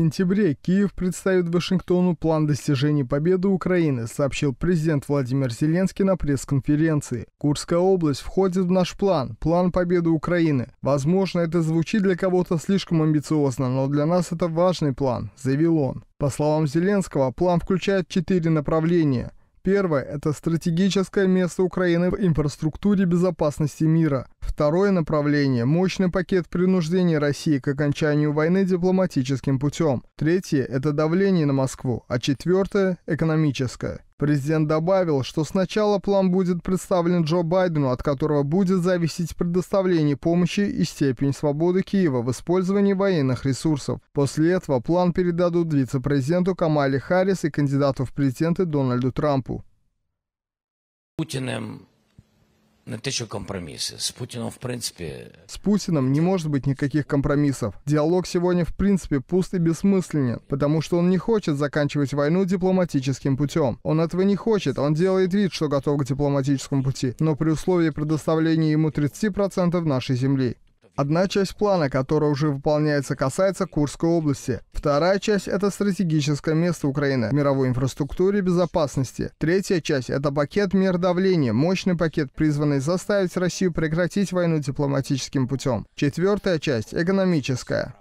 сентябре Киев представит Вашингтону план достижения победы Украины, сообщил президент Владимир Зеленский на пресс-конференции. Курская область входит в наш план, план победы Украины. Возможно, это звучит для кого-то слишком амбициозно, но для нас это важный план, заявил он. По словам Зеленского, план включает четыре направления – Первое – это стратегическое место Украины в инфраструктуре безопасности мира. Второе направление – мощный пакет принуждения России к окончанию войны дипломатическим путем. Третье – это давление на Москву, а четвертое – экономическое. Президент добавил, что сначала план будет представлен Джо Байдену, от которого будет зависеть предоставление помощи и степень свободы Киева в использовании военных ресурсов. После этого план передадут вице-президенту Камале Харрис и кандидату в президенты Дональду Трампу. Путиным ты ну, что компромиссы? С Путиным, в принципе... С Путиным не может быть никаких компромиссов. Диалог сегодня, в принципе, пуст и бессмысленен, потому что он не хочет заканчивать войну дипломатическим путем. Он этого не хочет, он делает вид, что готов к дипломатическому пути, но при условии предоставления ему 30% нашей земли. Одна часть плана, которая уже выполняется, касается Курской области. Вторая часть – это стратегическое место Украины в мировой инфраструктуре безопасности. Третья часть – это пакет мер давления, мощный пакет, призванный заставить Россию прекратить войну дипломатическим путем. Четвертая часть – экономическая.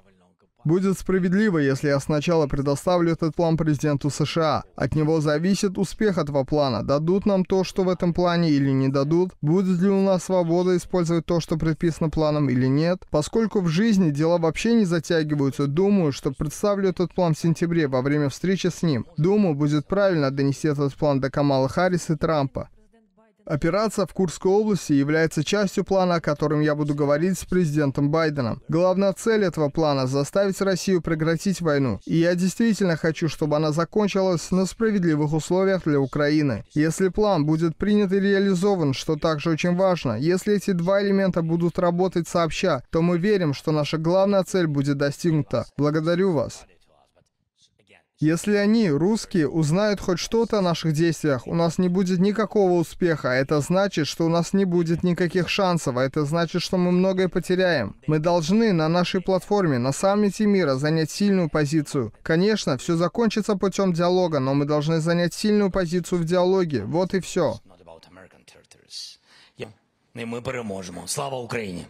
Будет справедливо, если я сначала предоставлю этот план президенту США. От него зависит успех этого плана. Дадут нам то, что в этом плане или не дадут. Будет ли у нас свобода использовать то, что предписано планом или нет. Поскольку в жизни дела вообще не затягиваются, думаю, что представлю этот план в сентябре во время встречи с ним. Думаю, будет правильно донести этот план до Камала Харрис и Трампа. Операция в Курской области является частью плана, о котором я буду говорить с президентом Байденом. Главная цель этого плана – заставить Россию прекратить войну. И я действительно хочу, чтобы она закончилась на справедливых условиях для Украины. Если план будет принят и реализован, что также очень важно, если эти два элемента будут работать сообща, то мы верим, что наша главная цель будет достигнута. Благодарю вас. Если они, русские, узнают хоть что-то о наших действиях, у нас не будет никакого успеха. А это значит, что у нас не будет никаких шансов, а это значит, что мы многое потеряем. Мы должны на нашей платформе, на саммите мира, занять сильную позицию. Конечно, все закончится путем диалога, но мы должны занять сильную позицию в диалоге. Вот и все. И мы переможем. Слава Украине!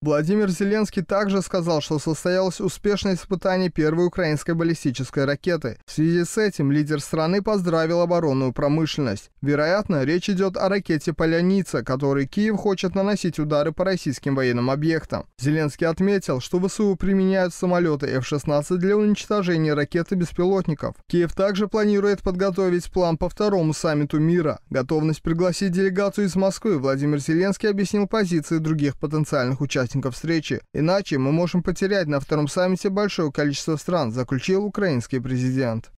Владимир Зеленский также сказал, что состоялось успешное испытание первой украинской баллистической ракеты. В связи с этим лидер страны поздравил оборонную промышленность. Вероятно, речь идет о ракете «Поляница», которой Киев хочет наносить удары по российским военным объектам. Зеленский отметил, что в Су- применяют самолеты F-16 для уничтожения ракеты беспилотников. Киев также планирует подготовить план по второму саммиту мира. Готовность пригласить делегацию из Москвы Владимир Зеленский объяснил позиции других потенциальных участников участников встречи, иначе мы можем потерять на втором саммите большое количество стран, заключил украинский президент.